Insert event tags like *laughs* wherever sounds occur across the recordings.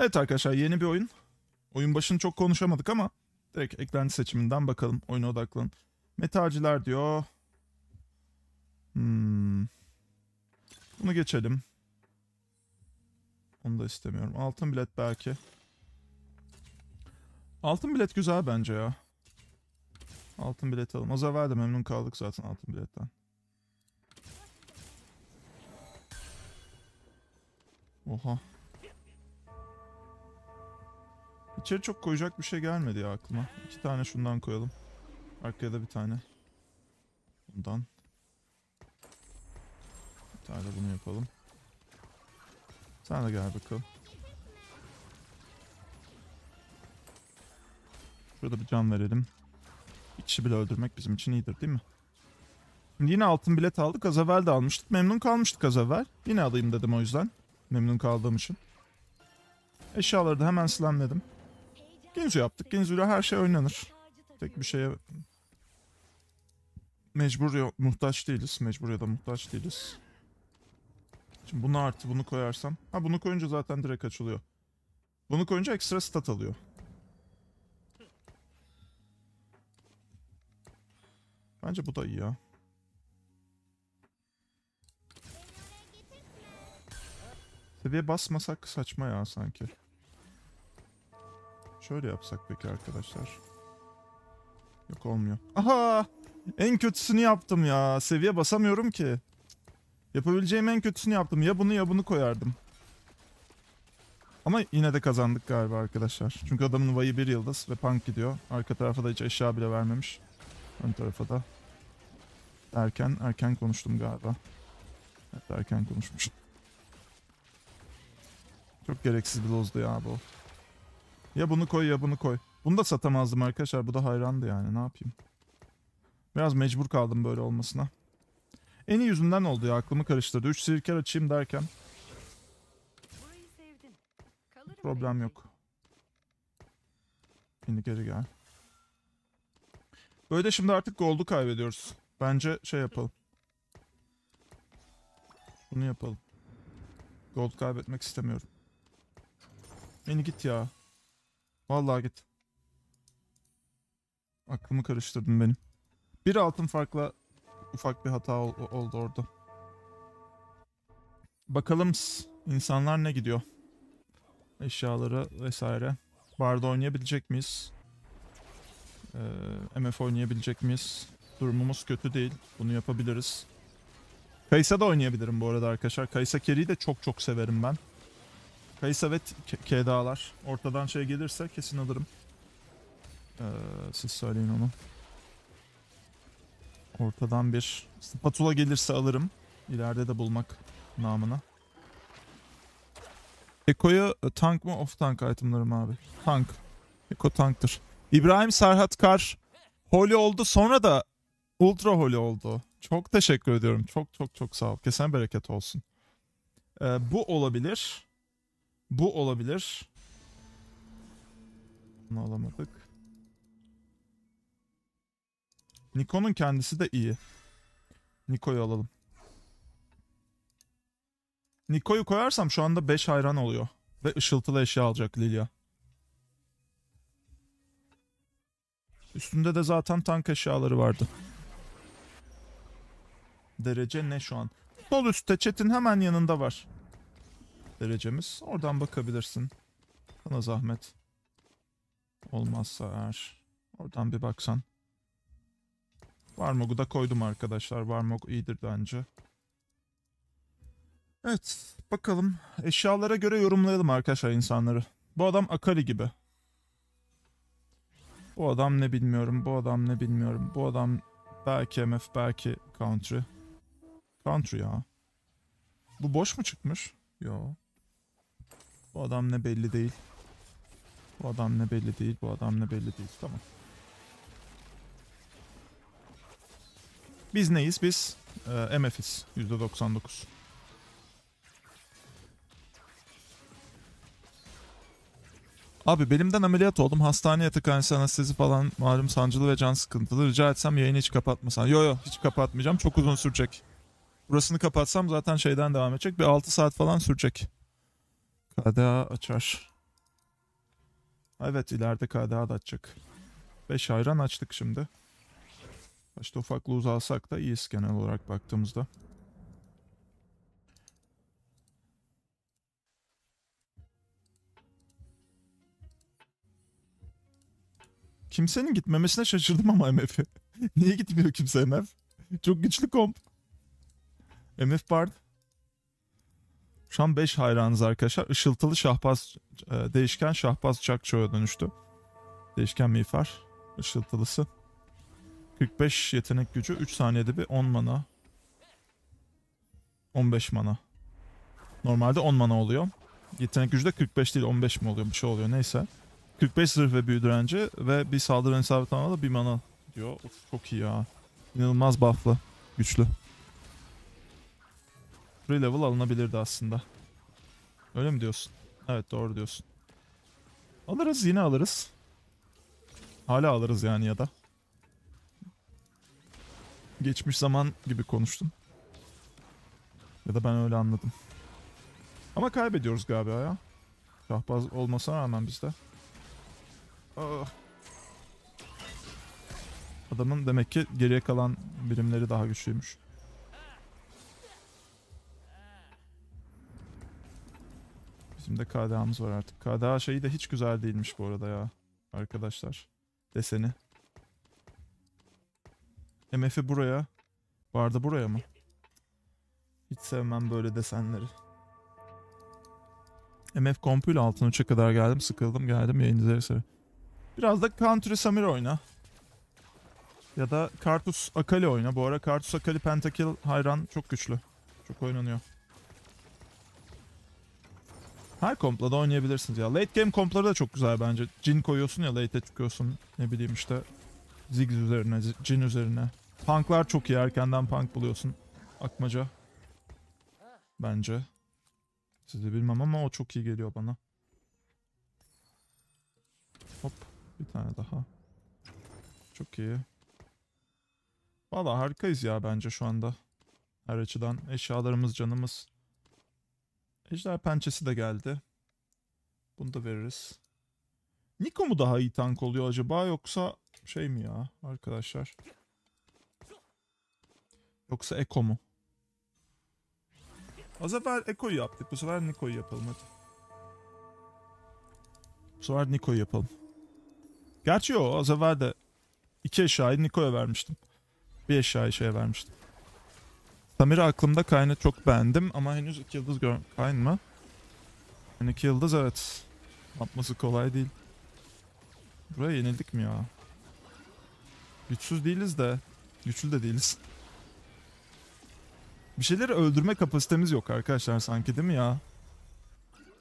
Evet arkadaşlar yeni bir oyun. Oyun başını çok konuşamadık ama direkt eklenti seçiminden bakalım. Oyuna odaklanın. Metalciler diyor. Hmm. Bunu geçelim. Onu da istemiyorum. Altın bilet belki. Altın bilet güzel bence ya. Altın bilet alalım. Az evvel de memnun kaldık zaten altın biletten. Oha. İçeri çok koyacak bir şey gelmedi ya aklıma. İki tane şundan koyalım. Arkaya da bir tane. Bundan. Bir tane de bunu yapalım. Sen de gel bakalım. Şurada bir can verelim. Bir bile öldürmek bizim için iyidir değil mi? Şimdi yine altın bilet aldık. Az evvel de almıştık. Memnun kalmıştık az evvel. Yine alayım dedim o yüzden. Memnun kaldığım için. Eşyaları da hemen slamledim. Genzo yaptık. Genzo ile her şey oynanır. Tek bir şeye mecbur ya, muhtaç değiliz. Mecbur ya da muhtaç değiliz. Şimdi bunu artı bunu koyarsam. Ha bunu koyunca zaten direkt açılıyor. Bunu koyunca ekstra stat alıyor. Bence bu da iyi ya. Seviye basmasak saçma ya sanki. Şöyle yapsak peki arkadaşlar. Yok olmuyor. Aha! En kötüsünü yaptım ya. Seviye basamıyorum ki. Yapabileceğim en kötüsünü yaptım. Ya bunu ya bunu koyardım. Ama yine de kazandık galiba arkadaşlar. Çünkü adamın vayı bir yıldız ve punk gidiyor. Arka tarafa da hiç eşya bile vermemiş. Ön tarafa da. Erken, erken konuştum galiba. Evet erken konuşmuşum. Çok gereksiz bir lozdu ya bu. Ya bunu koy ya bunu koy. Bunu da satamazdım arkadaşlar. Bu da hayrandı yani. Ne yapayım? Biraz mecbur kaldım böyle olmasına. En iyi yüzünden oldu ya. Aklımı karıştırdı. 3 sirker açayım derken. Problem yok. Şimdi geri gel. Böyle de şimdi artık goldu kaybediyoruz. Bence şey yapalım. Bunu yapalım. Gold kaybetmek istemiyorum. Beni git ya. Vallahi git. Aklımı karıştırdın benim. Bir altın farkla ufak bir hata oldu orada. Bakalım insanlar ne gidiyor? Eşyaları vesaire. Barda oynayabilecek miyiz? Ee, MF oynayabilecek miyiz? Durumumuz kötü değil. Bunu yapabiliriz. Kaysa da oynayabilirim bu arada arkadaşlar. Kaysa Kerry'i de çok çok severim ben. Kayısa ve Keda'lar. Ortadan şey gelirse kesin alırım. Ee, siz söyleyin onu. Ortadan bir spatula gelirse alırım. İleride de bulmak namına. Eko'yu e, tank mı off tank itemlarım abi. Tank. Eko tanktır. İbrahim Serhat Kar holy oldu sonra da ultra holy oldu. Çok teşekkür ediyorum. Çok çok çok sağ ol. Kesen bereket olsun. Ee, bu olabilir. Bu olabilir. Bunu alamadık. Nikon'un kendisi de iyi. Niko'yu alalım. Niko'yu koyarsam şu anda 5 hayran oluyor. Ve ışıltılı eşya alacak Lilia. Üstünde de zaten tank eşyaları vardı. Derece ne şu an? Sol üstte chat'in hemen yanında var derecemiz. Oradan bakabilirsin. Sana zahmet. Olmazsa eğer. Oradan bir baksan. Varmog'u da koydum arkadaşlar. Varmog iyidir bence. Evet. Bakalım. Eşyalara göre yorumlayalım arkadaşlar insanları. Bu adam Akali gibi. Bu adam ne bilmiyorum. Bu adam ne bilmiyorum. Bu adam belki MF belki Country. Country ya. Bu boş mu çıkmış? Yok. Bu adam ne belli değil. Bu adam ne belli değil. Bu adam ne belli değil. Tamam. Biz neyiz? Biz e, MF'iz. %99. Abi benimden ameliyat oldum. Hastane yatak anestezi falan malum sancılı ve can sıkıntılı. Rica etsem yayını hiç kapatmasan. Yo yo hiç kapatmayacağım. Çok uzun sürecek. Burasını kapatsam zaten şeyden devam edecek. Bir 6 saat falan sürecek. KDA açar. Evet ileride KDA da açacak. 5 ayran açtık şimdi. Başta ufak luz alsak da iyiyiz genel olarak baktığımızda. Kimsenin gitmemesine şaşırdım ama MF'e. *laughs* Niye gitmiyor kimse MF? Çok güçlü komp. MF Bard. Şu an 5 hayranız arkadaşlar. Işıltılı şahbaz e, değişken şahbaz çakçoya dönüştü. Değişken mifar, ışıltılısı. 45 yetenek gücü 3 saniyede bir 10 mana. 15 mana. Normalde 10 mana oluyor. Yetenek gücü de 45 değil 15 mi oluyor bir şey oluyor neyse. 45 zırh ve büyü direnci ve bir saldırı isabet da bir mana diyor. Of, çok iyi ya. İnanılmaz bufflı. Güçlü. Relevel alınabilirdi aslında. Öyle mi diyorsun? Evet doğru diyorsun. Alırız yine alırız. Hala alırız yani ya da. Geçmiş zaman gibi konuştum. Ya da ben öyle anladım. Ama kaybediyoruz galiba ya. Şahbaz olmasına rağmen bizde. Oh. Ah. Adamın demek ki geriye kalan birimleri daha güçlüymüş. Üstümde KDA'mız var artık. KDA şeyi de hiç güzel değilmiş bu arada ya. Arkadaşlar. Deseni. MF'i buraya. Barda buraya mı? Hiç sevmem böyle desenleri. MF kompuyla altın 3'e kadar geldim. Sıkıldım geldim yayıncıları sıra. Biraz da Country Samir oyna. Ya da Kartus Akali oyna. Bu ara Kartus Akali Pentakill hayran çok güçlü. Çok oynanıyor. Her kompla da oynayabilirsiniz ya. Late game kompları da çok güzel bence. Jin koyuyorsun ya late'e çıkıyorsun. Ne bileyim işte Ziggs üzerine, Jin üzerine. Punklar çok iyi. Erkenden punk buluyorsun. Akmaca. Bence. Siz de bilmem ama o çok iyi geliyor bana. Hop. Bir tane daha. Çok iyi. Valla harikayız ya bence şu anda. Her açıdan eşyalarımız, canımız, Ejder pençesi de geldi. Bunu da veririz. Niko mu daha iyi tank oluyor acaba yoksa şey mi ya arkadaşlar? Yoksa Eko mu? Az evvel Eko'yu yaptık. Bu sefer Niko'yu yapalım hadi. Bu sefer Niko'yu yapalım. Gerçi o az evvel de iki eşyayı Niko'ya vermiştim. Bir eşyayı şeye vermiştim. Samira aklımda Kayn'ı çok beğendim ama henüz iki yıldız gör... Kayn mı? Yani iki yıldız evet. Yapması kolay değil. Buraya yenildik mi ya? Güçsüz değiliz de. Güçlü de değiliz. Bir şeyleri öldürme kapasitemiz yok arkadaşlar sanki değil mi ya?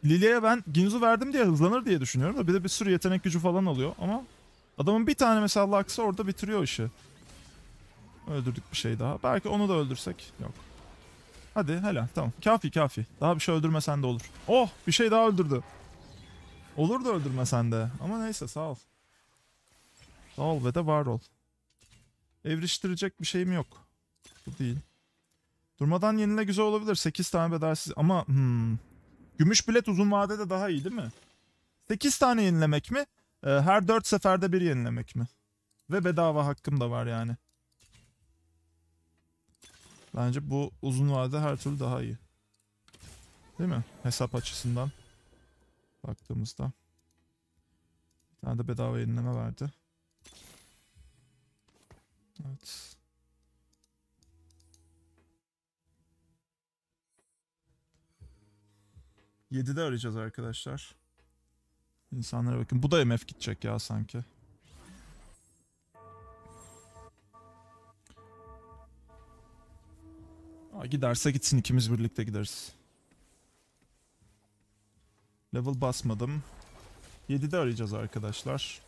Lilia'ya ben Ginzu verdim diye hızlanır diye düşünüyorum da bir de bir sürü yetenek gücü falan alıyor ama adamın bir tane mesela Lux'ı orada bitiriyor işi. Öldürdük bir şey daha. Belki onu da öldürsek. Yok. Hadi helal tamam. Kafi kafi. Daha bir şey öldürmesen de olur. Oh bir şey daha öldürdü. Olur da öldürmesen de. Ama neyse sağ ol. Sağ ol ve de var ol. Evriştirecek bir şeyim yok. Bu değil. Durmadan yenile güzel olabilir. 8 tane bedelsiz ama hmm. Gümüş bilet uzun vadede daha iyi değil mi? 8 tane yenilemek mi? Ee, her 4 seferde bir yenilemek mi? Ve bedava hakkım da var yani. Bence bu uzun vadede her türlü daha iyi. Değil mi? Hesap açısından baktığımızda. Bir tane de bedava yenileme verdi. Evet. Yedide arayacağız arkadaşlar. İnsanlara bakın. Bu da MF gidecek ya sanki. giderse gitsin ikimiz birlikte gideriz. Level basmadım. 7'de arayacağız arkadaşlar.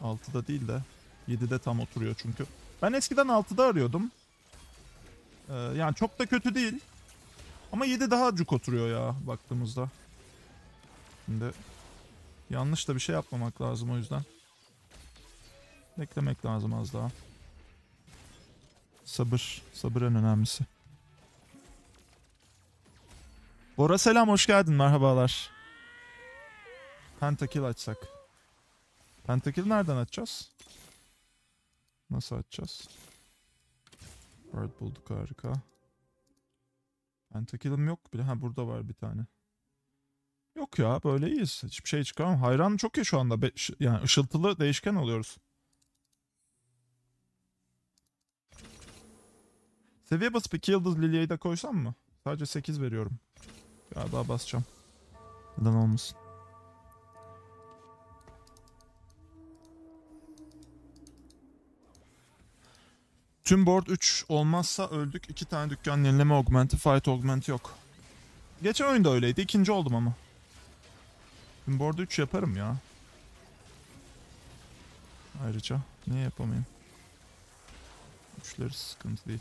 6'da değil de 7'de tam oturuyor çünkü. Ben eskiden 6'da arıyordum. Ee, yani çok da kötü değil. Ama 7 daha cuk oturuyor ya baktığımızda. Şimdi yanlış da bir şey yapmamak lazım o yüzden. Beklemek lazım az daha. Sabır. Sabır en önemlisi. Bora selam hoş geldin merhabalar. Pentakil açsak. Pentakil nereden açacağız? Nasıl açacağız? Bird bulduk harika. Pentakil'im yok bile. Ha burada var bir tane. Yok ya böyle iyiyiz. Hiçbir şey çıkamam. Hayran çok ya şu anda. Be yani ışıltılı değişken oluyoruz. Seviye basıp 2 yıldız Lilia'yı da koysam mı? Sadece 8 veriyorum. Ya daha basacağım. Neden olmasın? Tüm board 3 olmazsa öldük. 2 tane dükkan yenileme augmenti, fight augmenti yok. Geçen oyunda öyleydi. İkinci oldum ama. Tüm board 3 yaparım ya. Ayrıca niye yapamayayım? Üçleri sıkıntı değil.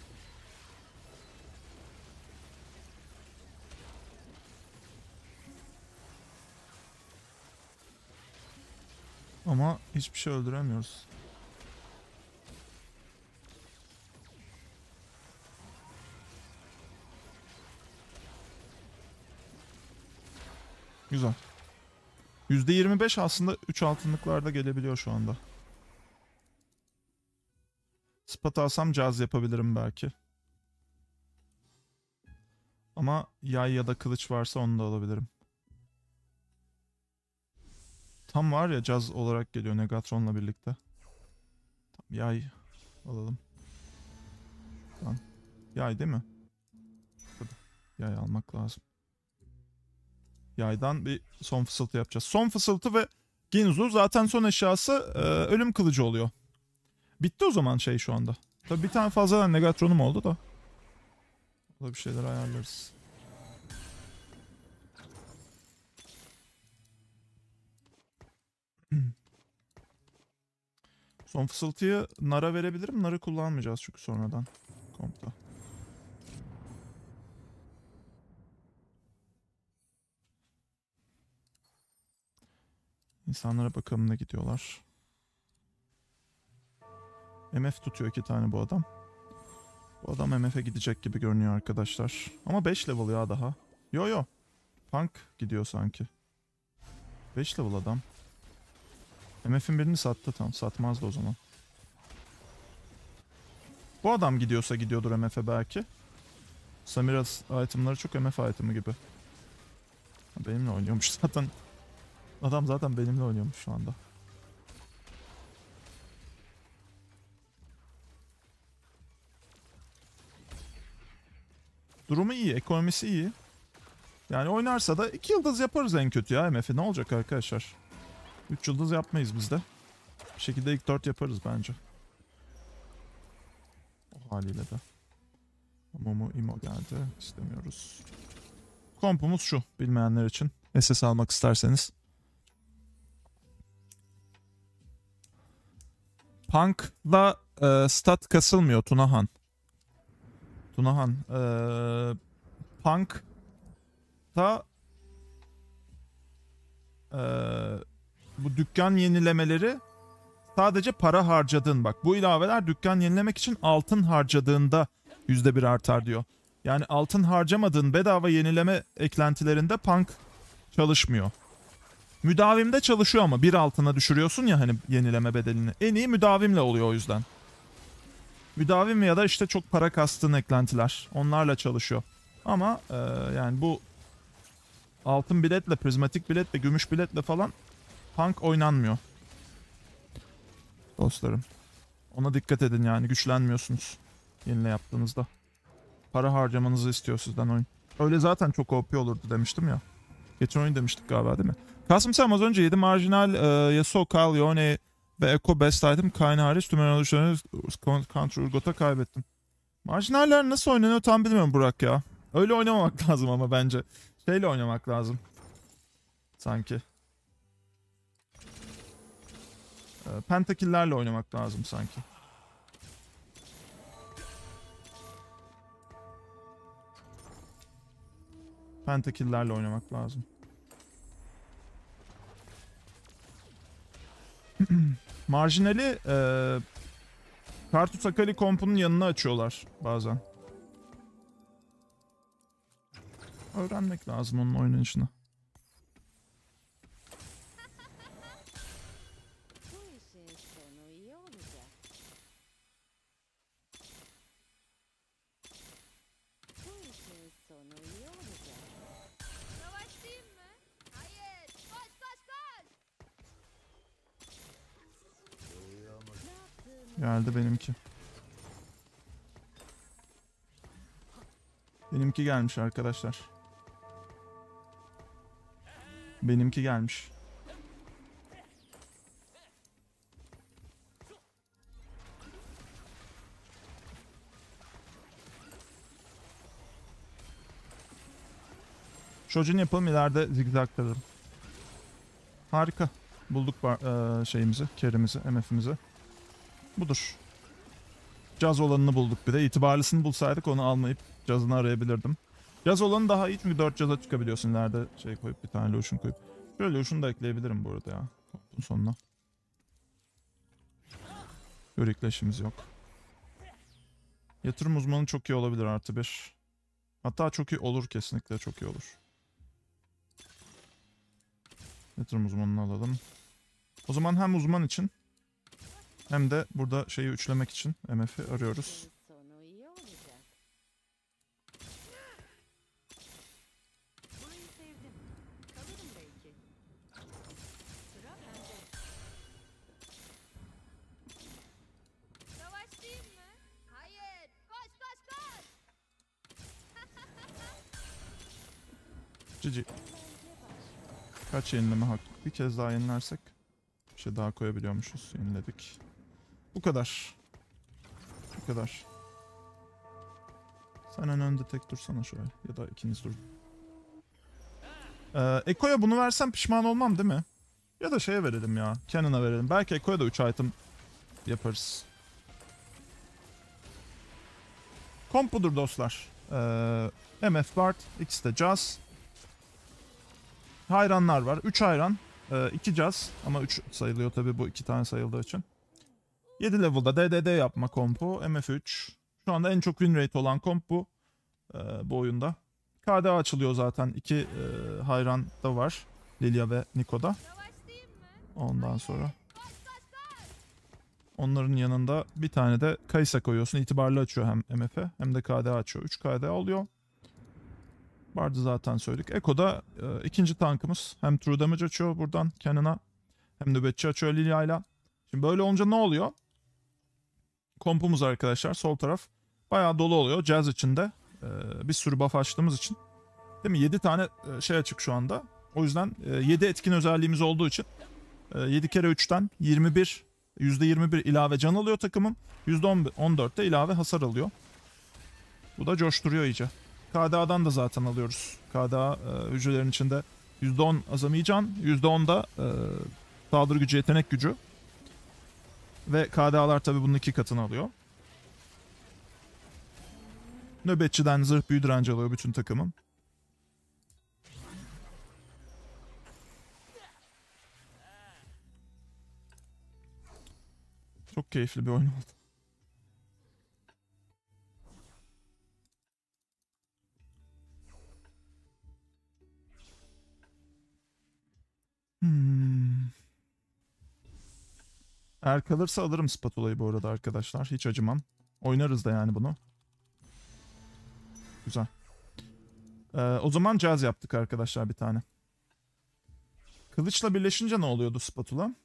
Ama hiçbir şey öldüremiyoruz. Güzel. %25 aslında 3 altınlıklarda gelebiliyor şu anda. Spot alsam caz yapabilirim belki. Ama yay ya da kılıç varsa onu da alabilirim. Tam var ya caz olarak geliyor Negatron'la birlikte. Tam yay alalım. Tamam. Yay değil mi? Tabii. Yay almak lazım. Yaydan bir son fısıltı yapacağız. Son fısıltı ve Ginzu zaten son eşyası e, ölüm kılıcı oluyor. Bitti o zaman şey şu anda. Tabii bir tane fazladan Negatron'um oldu da. O da bir şeyler ayarlarız. Son fısıltıyı nara verebilirim. Narı kullanmayacağız çünkü sonradan. Kompta. İnsanlara bakımına gidiyorlar. MF tutuyor iki tane bu adam. Bu adam MF'e gidecek gibi görünüyor arkadaşlar. Ama 5 level ya daha. Yo yo. Punk gidiyor sanki. 5 level adam. MF'in birini sattı tam. Satmazdı o zaman. Bu adam gidiyorsa gidiyordur MF'e belki. Samiras, itemları çok MF itemi gibi. Benimle oynuyormuş *laughs* zaten. Adam zaten benimle oynuyormuş şu anda. Durumu iyi, ekonomisi iyi. Yani oynarsa da 2 yıldız yaparız en kötü ya MF'i. Ne olacak arkadaşlar? 3 yıldız yapmayız bizde. Bir şekilde ilk 4 yaparız bence. O haliyle de. Momo Imo geldi. İstemiyoruz. Kompumuz şu bilmeyenler için. SS almak isterseniz. Punk'la e, stat kasılmıyor Tunahan. Tunahan. E, Punk'ta e, bu dükkan yenilemeleri sadece para harcadığın bak bu ilaveler dükkan yenilemek için altın harcadığında yüzde bir artar diyor. Yani altın harcamadığın bedava yenileme eklentilerinde punk çalışmıyor. Müdavimde çalışıyor ama bir altına düşürüyorsun ya hani yenileme bedelini. En iyi müdavimle oluyor o yüzden. Müdavim ya da işte çok para kastığın eklentiler. Onlarla çalışıyor. Ama e, yani bu altın biletle, prizmatik biletle, gümüş biletle falan Tank oynanmıyor. Dostlarım. Ona dikkat edin yani güçlenmiyorsunuz. Yenile yaptığınızda. Para harcamanızı istiyor sizden oyun. Öyle zaten çok OP olurdu demiştim ya. Geçen oyun demiştik galiba değil mi? Kasım Sam az önce 7 marjinal e, Yasuo, Kyle, Yone ve Echo Best Item Kayn hariç tüm önerişlerini Counter Urgot'a kaybettim. Marjinaller nasıl oynanıyor tam bilmiyorum Burak ya. Öyle oynamamak *laughs* lazım ama bence. Şeyle oynamak lazım. Sanki. Ee, pentakillerle oynamak lazım sanki. Pentakillerle oynamak lazım. *clears throat* Marjinali e, Kartus Akali kompunun yanına açıyorlar bazen. Öğrenmek lazım onun oynanışını. gelmiş arkadaşlar. Benimki gelmiş. Çocuğun yapalım ileride zigzaglarım. Harika. Bulduk e, şeyimizi, kerimizi, MF'imizi. Budur. Caz olanını bulduk bir de. İtibarlısını bulsaydık onu almayıp cazını arayabilirdim. Caz olanı daha iyi çünkü 4 caza çıkabiliyorsun nerede şey koyup bir tane lotion koyup. Şöyle lotion da ekleyebilirim bu arada ya. Bunun sonuna. Görükleşimiz yok. Yatırım uzmanı çok iyi olabilir artı bir. Hatta çok iyi olur kesinlikle çok iyi olur. Yatırım uzmanını alalım. O zaman hem uzman için hem de burada şeyi üçlemek için MF'i arıyoruz. Cici. Kaç yenileme hakkı? Bir kez daha yenilersek bir şey daha koyabiliyormuşuz. Yeniledik. Bu kadar. Bu kadar. Sen en önde tek dursana şöyle. Ya da ikiniz dur. Ee, Eko'ya bunu versem pişman olmam değil mi? Ya da şeye verelim ya. Canon'a verelim. Belki Eko'ya da 3 item yaparız. Kompudur dostlar. Ee, MF Bart. ikisi de Jazz. Hayranlar var. 3 hayran. 2 ee, Jazz. Ama 3 sayılıyor tabii bu 2 tane sayıldığı için. 7 level'da DDD yapma kompu MF3. Şu anda en çok win rate olan komp bu. E, bu oyunda. KDA açılıyor zaten. İki e, hayran da var. Lilia ve Niko'da. Ondan sonra. Onların yanında bir tane de Kaysa koyuyorsun. İtibarlı açıyor hem MF'e hem de KDA açıyor. 3 KDA oluyor. Bard'ı zaten söyledik. Eko'da e, ikinci tankımız. Hem true damage açıyor buradan Kenan'a. Hem nöbetçi açıyor Lilia'yla. Şimdi böyle olunca ne oluyor? kompumuz arkadaşlar sol taraf bayağı dolu oluyor. Jazz içinde e, bir sürü buff açtığımız için. Değil mi? 7 tane e, şey açık şu anda. O yüzden 7 e, etkin özelliğimiz olduğu için 7 e, kere 3'ten 21 %21 ilave can alıyor takımım. %14'te ilave hasar alıyor. Bu da coşturuyor iyice. KDA'dan da zaten alıyoruz. KDA hücrelerin içinde %10 azami can, %10 da saldırı gücü, yetenek gücü. Ve KDA'lar tabi bunun iki katını alıyor. Nöbetçiden zırh büyü direnci alıyor bütün takımım. Çok keyifli bir oyun oldu. Hmm. Eğer kalırsa alırım spatulayı bu arada arkadaşlar. Hiç acımam. Oynarız da yani bunu. Güzel. Ee, o zaman caz yaptık arkadaşlar bir tane. Kılıçla birleşince ne oluyordu spatula?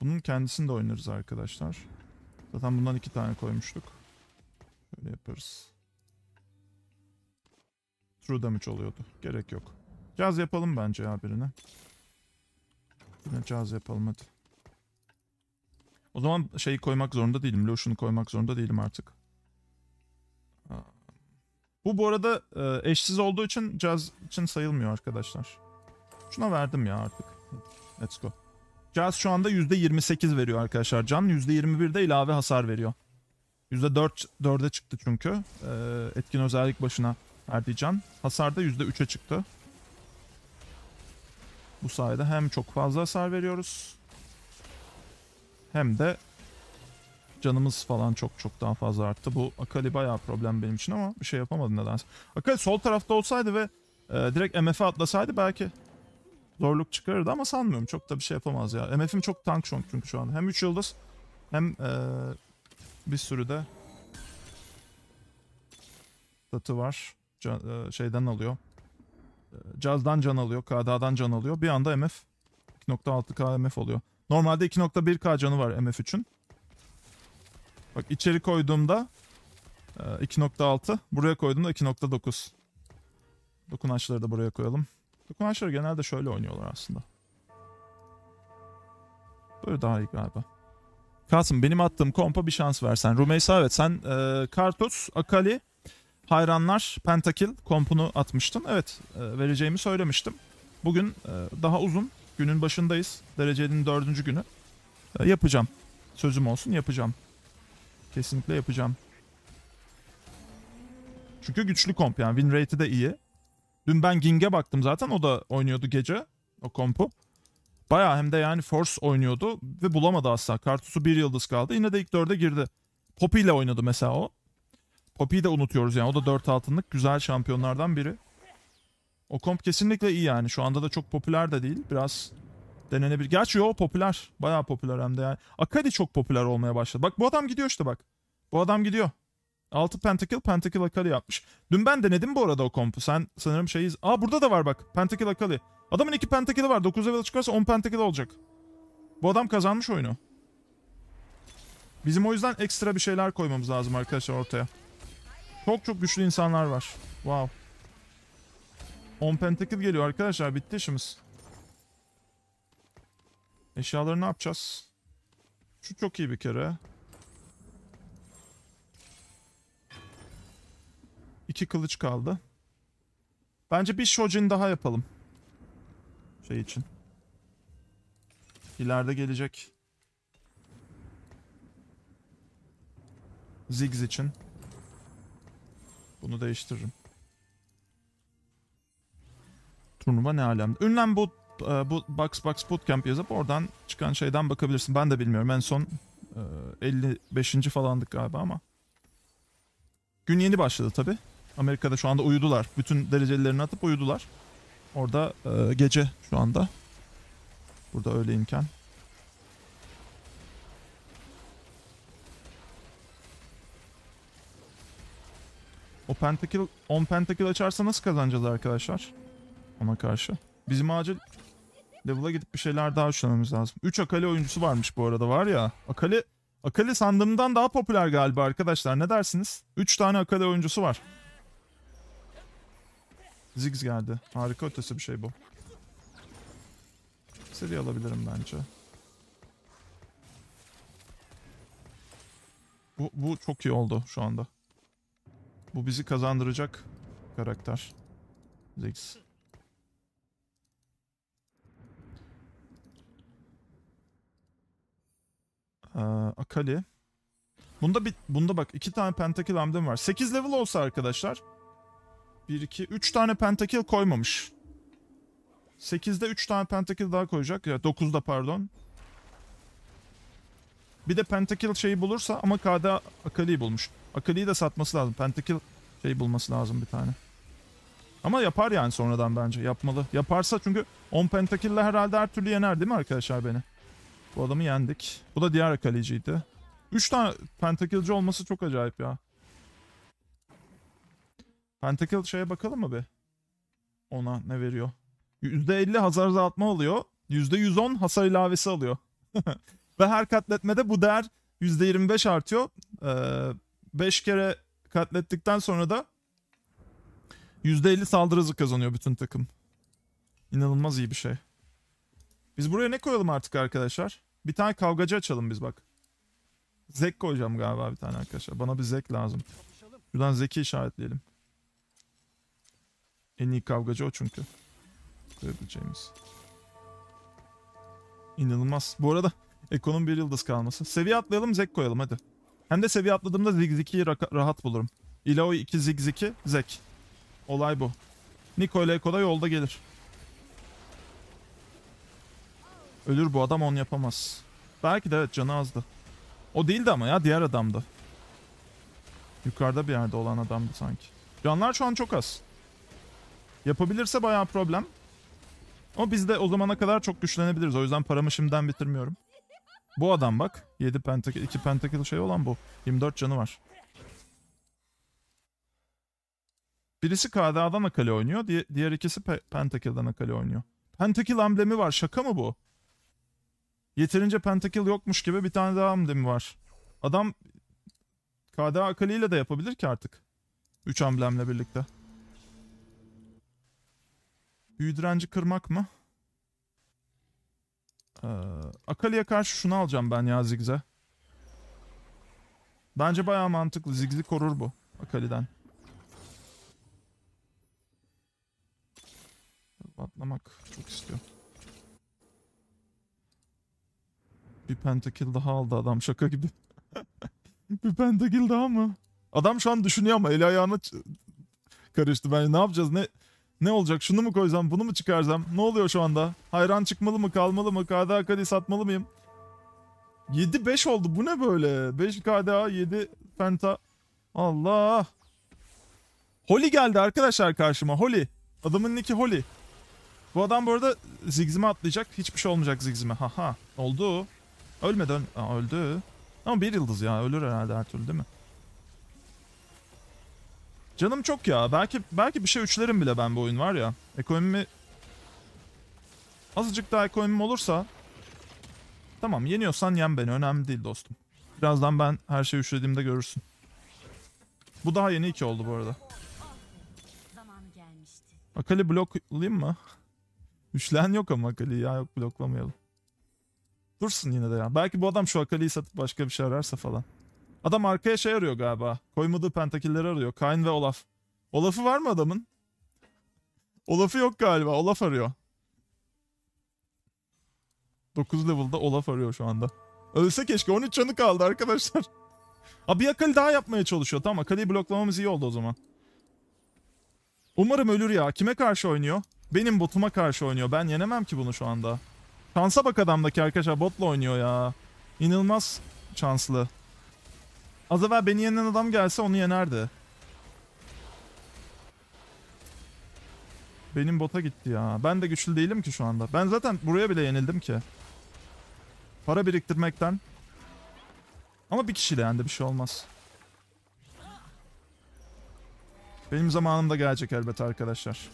Bunun kendisini de oynarız arkadaşlar. Zaten bundan iki tane koymuştuk. Şöyle yaparız. True damage oluyordu. Gerek yok. Caz yapalım bence ya birine. Fırınç ağzı yapalım hadi. O zaman şeyi koymak zorunda değilim. Lotion'u koymak zorunda değilim artık. Bu bu arada e, eşsiz olduğu için caz için sayılmıyor arkadaşlar. Şuna verdim ya artık. Let's go. Caz şu anda %28 veriyor arkadaşlar. Can %21 de ilave hasar veriyor. %4 4'e çıktı çünkü. E, etkin özellik başına verdiği can. Hasar da %3'e çıktı. Bu sayede hem çok fazla hasar veriyoruz hem de canımız falan çok çok daha fazla arttı. Bu Akali bayağı problem benim için ama bir şey yapamadım nedense. Akali sol tarafta olsaydı ve e, direkt MF'e atlasaydı belki zorluk çıkarırdı ama sanmıyorum. Çok da bir şey yapamaz ya. MF'im çok tank şonk çünkü şu an. Hem 3 yıldız hem e, bir sürü de tatı var. Can, e, şeyden alıyor. Caz'dan can alıyor. KDA'dan can alıyor. Bir anda MF 2.6K MF oluyor. Normalde 2.1K canı var MF3'ün. Bak içeri koyduğumda 2.6. E, buraya koyduğumda 2.9. Dokunaçları da buraya koyalım. Dokunaçları genelde şöyle oynuyorlar aslında. Böyle daha iyi galiba. Kasım benim attığım kompa bir şans versen. Rumeysa evet sen e, Kartus, Akali, Hayranlar Pentakill kompunu atmıştım. Evet e, vereceğimi söylemiştim. Bugün e, daha uzun günün başındayız. Derecenin dördüncü günü. E, yapacağım. Sözüm olsun yapacağım. Kesinlikle yapacağım. Çünkü güçlü komp yani win rate'i de iyi. Dün ben Ging'e baktım zaten o da oynuyordu gece o kompu. Baya hem de yani Force oynuyordu ve bulamadı asla. Kartusu bir yıldız kaldı. Yine de ilk dörde girdi. Poppy ile oynadı mesela o. Poppy'yi de unutuyoruz yani. O da 4 altınlık güzel şampiyonlardan biri. O komp kesinlikle iyi yani. Şu anda da çok popüler de değil. Biraz denenebilir. Gerçi o popüler. Bayağı popüler hem de yani. Akadi çok popüler olmaya başladı. Bak bu adam gidiyor işte bak. Bu adam gidiyor. 6 Pentakill, Pentakill Akali yapmış. Dün ben denedim bu arada o kompu. Sen sanırım şeyiz. Aa burada da var bak. Pentakill Akali. Adamın 2 Pentakill'i var. 9 level çıkarsa 10 Pentakill olacak. Bu adam kazanmış oyunu. Bizim o yüzden ekstra bir şeyler koymamız lazım arkadaşlar ortaya. Çok çok güçlü insanlar var. Wow. 10 pentacle geliyor arkadaşlar. Bitti işimiz. Eşyaları ne yapacağız? Şu çok iyi bir kere. İki kılıç kaldı. Bence bir Shojin daha yapalım. Şey için. İleride gelecek. Ziggs için. Bunu değiştiririm. Turnuva ne alemde. Ünlem bu, e, bu Box Box Bootcamp yazıp oradan çıkan şeyden bakabilirsin. Ben de bilmiyorum. En son 55. E, falandık galiba ama. Gün yeni başladı tabi. Amerika'da şu anda uyudular. Bütün derecelerini atıp uyudular. Orada e, gece şu anda. Burada öğle imkan. O pentakil, 10 pentakil açarsa nasıl kazanacağız arkadaşlar? Ona karşı. Bizim acil level'a gidip bir şeyler daha uçlamamız lazım. 3 Akali oyuncusu varmış bu arada var ya. Akali, Akali sandığımdan daha popüler galiba arkadaşlar. Ne dersiniz? 3 tane Akali oyuncusu var. Ziggs geldi. Harika ötesi bir şey bu. Seri alabilirim bence. Bu, bu çok iyi oldu şu anda. Bu bizi kazandıracak karakter. Ziggs. Ee, Akali. Bunda bir bunda bak iki tane pentakil hamlem var. 8 level olsa arkadaşlar 1 2 3 tane pentakil koymamış. 8'de 3 tane pentakil daha koyacak. Ya 9'da pardon. Bir de pentakil şeyi bulursa ama KD Akali'yi bulmuş. Akali'yi de satması lazım. Pentakill şey bulması lazım bir tane. Ama yapar yani sonradan bence. Yapmalı. Yaparsa çünkü 10 pentakillle herhalde her türlü yener değil mi arkadaşlar beni? Bu adamı yendik. Bu da diğer kaleciydi. 3 tane pentakilci olması çok acayip ya. Pentakil şeye bakalım mı bir? Ona ne veriyor? %50 hasar azaltma alıyor. %110 hasar ilavesi alıyor. *laughs* Ve her katletmede bu değer %25 artıyor. Ee, 5 kere katlettikten sonra da %50 saldırı hızı kazanıyor bütün takım. İnanılmaz iyi bir şey. Biz buraya ne koyalım artık arkadaşlar? Bir tane kavgacı açalım biz bak. Zek koyacağım galiba bir tane arkadaşlar. Bana bir zek lazım. Şuradan zeki işaretleyelim. En iyi kavgacı o çünkü. Koyabileceğimiz. İnanılmaz. Bu arada ekonomi bir yıldız kalması. Seviye atlayalım zek koyalım hadi. Hem de seviye atladığımda Zigzik'i rahat bulurum. İlaoi 2 Zigzik'i Zek. Olay bu. Niko ile Eko da yolda gelir. Ölür bu adam on yapamaz. Belki de evet canı azdı. O değildi ama ya diğer adamdı. Yukarıda bir yerde olan adamdı sanki. Canlar şu an çok az. Yapabilirse bayağı problem. Ama biz de o zamana kadar çok güçlenebiliriz. O yüzden paramı şimdiden bitirmiyorum. Bu adam bak. 7 pentakil, 2 pentakil şey olan bu. 24 canı var. Birisi KDA'dan akali oynuyor. Di diğer ikisi pe pentakilden akali oynuyor. Pentakil amblemi var. Şaka mı bu? Yeterince pentakil yokmuş gibi bir tane daha amblemi var. Adam KDA akaliyle de yapabilir ki artık. 3 amblemle birlikte. Büyü direnci kırmak mı? Ee, Akali'ye karşı şunu alacağım ben ya Zigze. Bence baya mantıklı. Zigzi korur bu Akali'den. Patlamak çok istiyor. Bir pentakill daha aldı adam şaka gibi. *laughs* bir pentakill daha mı? Adam şu an düşünüyor ama eli ayağına karıştı. Ben ne yapacağız ne ne olacak? Şunu mu koysam? Bunu mu çıkarsam? Ne oluyor şu anda? Hayran çıkmalı mı? Kalmalı mı? KDA kadi satmalı mıyım? 7-5 oldu. Bu ne böyle? 5 KDA 7 penta. Allah. Holly geldi arkadaşlar karşıma. Holly. Adamın niki Holly. Bu adam bu arada zigzime atlayacak. Hiçbir şey olmayacak zigzime. Haha. Oldu. Ölmeden. Aa, öldü. Ama bir yıldız ya. Ölür herhalde her türlü değil mi? Canım çok ya. Belki belki bir şey üçlerim bile ben bu oyun var ya. ekonomi Azıcık daha ekonomim olursa... Tamam yeniyorsan yen beni. Önemli değil dostum. Birazdan ben her şeyi üçlediğimde görürsün. Bu daha yeni iki oldu bu arada. Akali bloklayayım mı? *laughs* Üçlen yok ama Akali ya yok bloklamayalım. Dursun yine de ya. Belki bu adam şu Akali'yi satıp başka bir şey ararsa falan. Adam arkaya şey arıyor galiba. Koymadığı pentakilleri arıyor. Kain ve Olaf. Olaf'ı var mı adamın? Olaf'ı yok galiba. Olaf arıyor. 9 level'da Olaf arıyor şu anda. Ölse keşke. 13 canı kaldı arkadaşlar. Abi bir akali daha yapmaya çalışıyor. Tamam akaliyi bloklamamız iyi oldu o zaman. Umarım ölür ya. Kime karşı oynuyor? Benim botuma karşı oynuyor. Ben yenemem ki bunu şu anda. Şansa bak adamdaki arkadaşlar. Botla oynuyor ya. İnanılmaz şanslı. Az evvel beni yenen adam gelse onu yenerdi. Benim bota gitti ya. Ben de güçlü değilim ki şu anda. Ben zaten buraya bile yenildim ki. Para biriktirmekten. Ama bir kişiyle yendi bir şey olmaz. Benim zamanımda gelecek elbet arkadaşlar.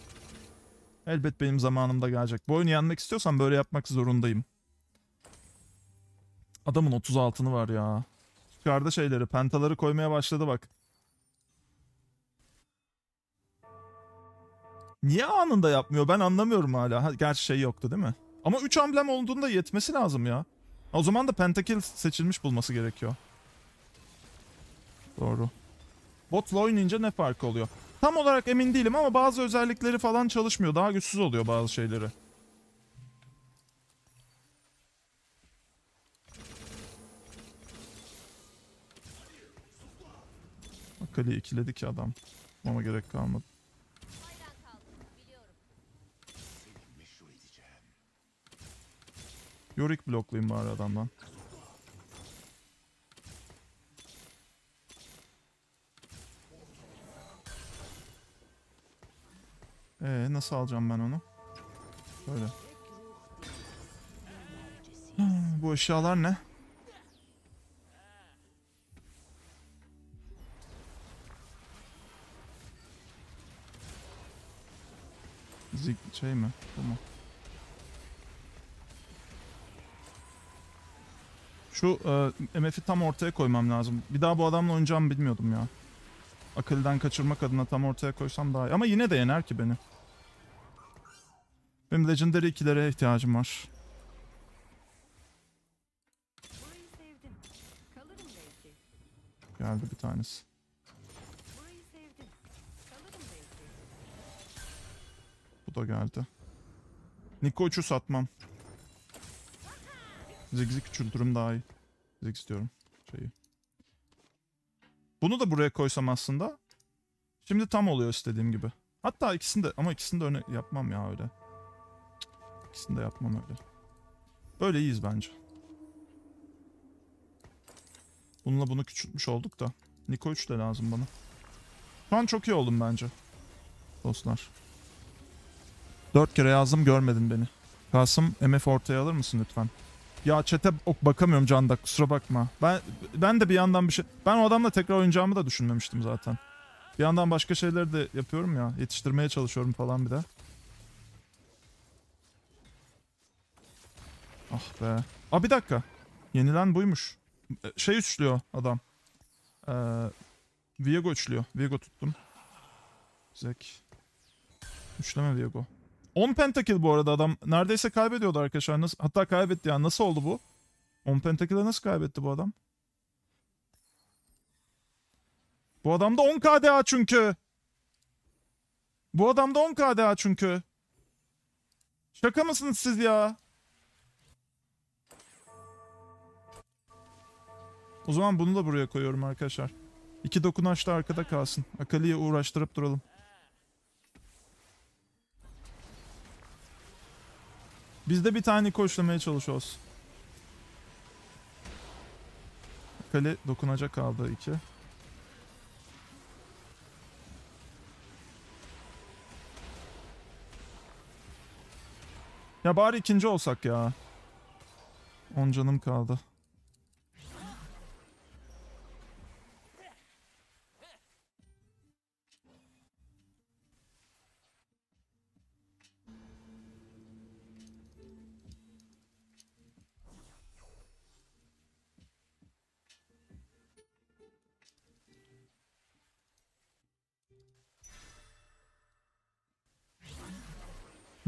Elbet benim zamanımda gelecek. Bu oyunu yenmek istiyorsan böyle yapmak zorundayım. Adamın 36'ını var ya. Yukarıda şeyleri, pentaları koymaya başladı bak. Niye anında yapmıyor ben anlamıyorum hala. Ha, gerçi şey yoktu değil mi? Ama 3 amblem olduğunda yetmesi lazım ya. O zaman da pentakill seçilmiş bulması gerekiyor. Doğru. Botla oynayınca ne farkı oluyor? Tam olarak emin değilim ama bazı özellikleri falan çalışmıyor. Daha güçsüz oluyor bazı şeyleri. öyle ikiledi ki adam. Ama gerek kalmadı. Yorick bloklayayım bari adamdan. Ee, nasıl alacağım ben onu? Böyle. Hmm, bu eşyalar ne? Zik şey mi? Tamam. Şu e, MF'i tam ortaya koymam lazım. Bir daha bu adamla oynayacağımı bilmiyordum ya. Akıldan kaçırmak adına tam ortaya koysam daha iyi. Ama yine de yener ki beni. Benim Legendary 2'lere ihtiyacım var. Geldi bir tanesi. da geldi. Nikoç'u satmam. Zigzag küçültürüm daha iyi. Zig istiyorum. Şeyi. Bunu da buraya koysam aslında. Şimdi tam oluyor istediğim gibi. Hatta ikisini de ama ikisini de öne yapmam ya öyle. İkisini de yapmam öyle. Böyle iyiyiz bence. Bununla bunu küçültmüş olduk da. Niko 3 de lazım bana. Şu an çok iyi oldum bence. Dostlar. Dört kere yazdım görmedin beni. Kasım MF ortaya alır mısın lütfen? Ya çete bakamıyorum Can'da kusura bakma. Ben ben de bir yandan bir şey... Ben o adamla tekrar oynayacağımı da düşünmemiştim zaten. Bir yandan başka şeyleri de yapıyorum ya. Yetiştirmeye çalışıyorum falan bir de. Ah be. Aa bir dakika. Yenilen buymuş. E, şey üçlüyor adam. Ee, Viego üçlüyor. Viego tuttum. Zek. Üçleme Viego. 10 pentakill bu arada adam. Neredeyse kaybediyordu arkadaşlar. Nasıl, hatta kaybetti yani. Nasıl oldu bu? 10 pentakill'e nasıl kaybetti bu adam? Bu adamda 10 KDA çünkü. Bu adamda 10 KDA çünkü. Şaka mısınız siz ya? O zaman bunu da buraya koyuyorum arkadaşlar. İki dokunaç da arkada kalsın. akaliyi uğraştırıp duralım. Biz de bir tane koşlamaya çalışıyoruz. Kale dokunacak kaldı iki. Ya bari ikinci olsak ya. On canım kaldı.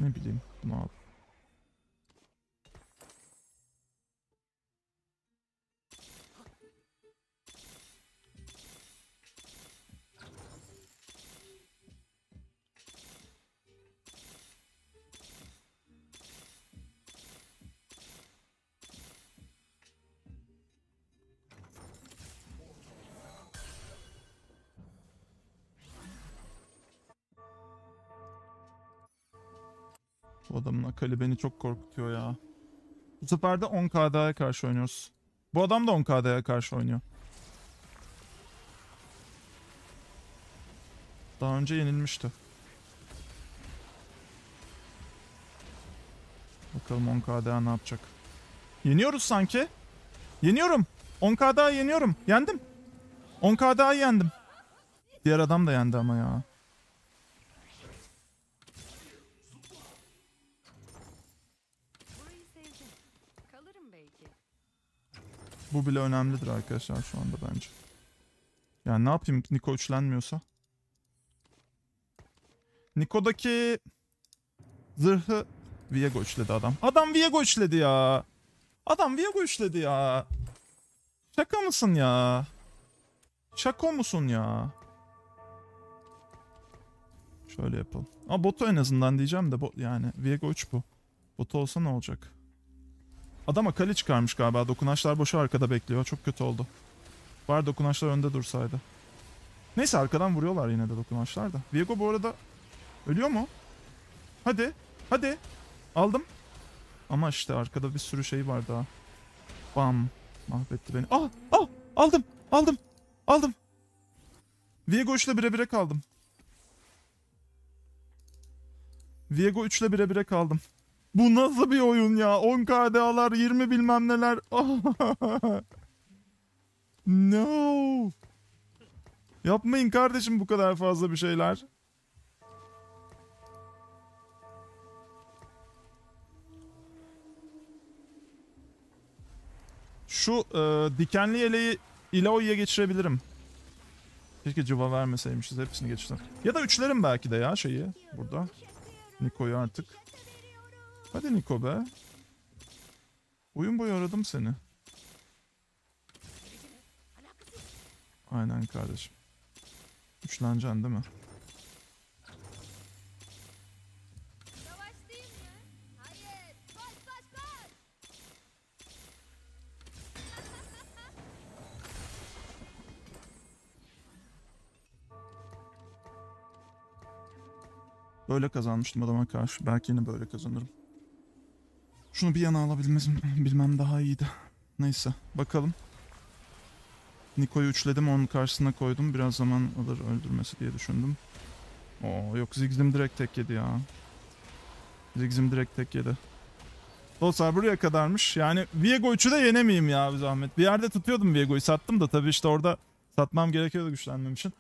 Ne bileyim. Ne aldım. Kali beni çok korkutuyor ya. Bu sefer de 10 KD'ye karşı oynuyoruz. Bu adam da 10 KD'ye karşı oynuyor. Daha önce yenilmişti. Bakalım 10 KD'ye ne yapacak. Yeniyoruz sanki. Yeniyorum. 10 KD'ye yeniyorum. Yendim. 10 KD'ye yendim. Diğer adam da yendi ama ya. Bu bile önemlidir arkadaşlar şu anda bence. Yani ne yapayım Niko üçlenmiyorsa. Niko'daki zırhı Viego üçledi adam. Adam Viego üçledi ya. Adam Viego üçledi ya. Şaka mısın ya? Şaka musun ya? Şöyle yapalım. Ama botu en azından diyeceğim de bot yani Viego 3 bu. Botu olsa ne olacak? Adama kale çıkarmış galiba. Dokunaçlar boşu arkada bekliyor. Çok kötü oldu. Var dokunaçlar önde dursaydı. Neyse arkadan vuruyorlar yine de dokunaçlar da. Viego bu arada ölüyor mu? Hadi. Hadi. Aldım. Ama işte arkada bir sürü şey var daha. Bam. Mahvetti beni. Ah! Ah! Aldım. Aldım. Aldım. Viego 3 ile bire bire kaldım. Viego 3 ile bire bire kaldım. Bu nasıl bir oyun ya? 10 KDA'lar 20 bilmem neler. *laughs* no. Yapmayın kardeşim bu kadar fazla bir şeyler. Şu e, dikenli yeleği Ilaoy'a geçirebilirim. Keşke civa vermeseymişiz hepsini geçtim. Ya da üçlerim belki de ya şeyi burada. Niko'yu artık. Hadi Niko be. Oyun boyu aradım seni. Aynen kardeşim. Üçleneceksin değil mi? Böyle kazanmıştım adama karşı. Belki yine böyle kazanırım. Şunu bir yana alabilmez *laughs* bilmem daha iyiydi. Neyse bakalım. Niko'yu üçledim onun karşısına koydum. Biraz zaman alır öldürmesi diye düşündüm. Oo yok Zigzim direkt tek yedi ya. Zigzim direkt tek yedi. Dostlar buraya kadarmış. Yani Viego 3'ü de yenemeyeyim ya bir zahmet. Bir yerde tutuyordum Viego'yu sattım da tabii işte orada satmam gerekiyordu güçlenmem için.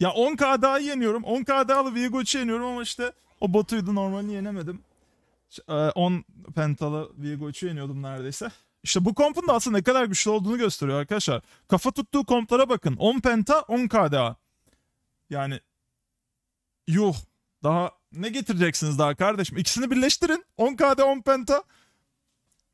Ya 10k daha yeniyorum. 10k daha Viego 3'ü yeniyorum ama işte o botu'yu da normalini yenemedim. 10 e, pentalı Virgo3'ü yeniyordum neredeyse. İşte bu kompun da aslında ne kadar güçlü olduğunu gösteriyor arkadaşlar. Kafa tuttuğu komplara bakın. 10 penta 10 KDA. Yani yuh daha ne getireceksiniz daha kardeşim? İkisini birleştirin. 10 KD 10 penta.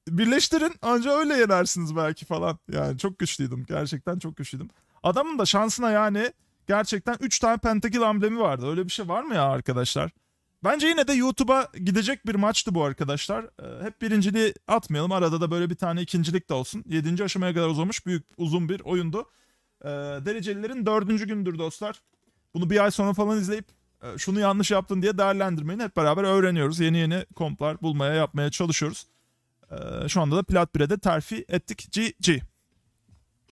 Birleştirin anca öyle yenersiniz belki falan. Yani çok güçlüydüm. Gerçekten çok güçlüydüm. Adamın da şansına yani gerçekten 3 tane pentakil amblemi vardı. Öyle bir şey var mı ya arkadaşlar? Bence yine de YouTube'a gidecek bir maçtı bu arkadaşlar. Ee, hep birinciliği atmayalım. Arada da böyle bir tane ikincilik de olsun. Yedinci aşamaya kadar uzamış büyük uzun bir oyundu. Ee, derecelilerin dördüncü gündür dostlar. Bunu bir ay sonra falan izleyip e, şunu yanlış yaptın diye değerlendirmeyin. Hep beraber öğreniyoruz. Yeni yeni komplar bulmaya yapmaya çalışıyoruz. Ee, şu anda da Plat 1'e de terfi ettik. GG.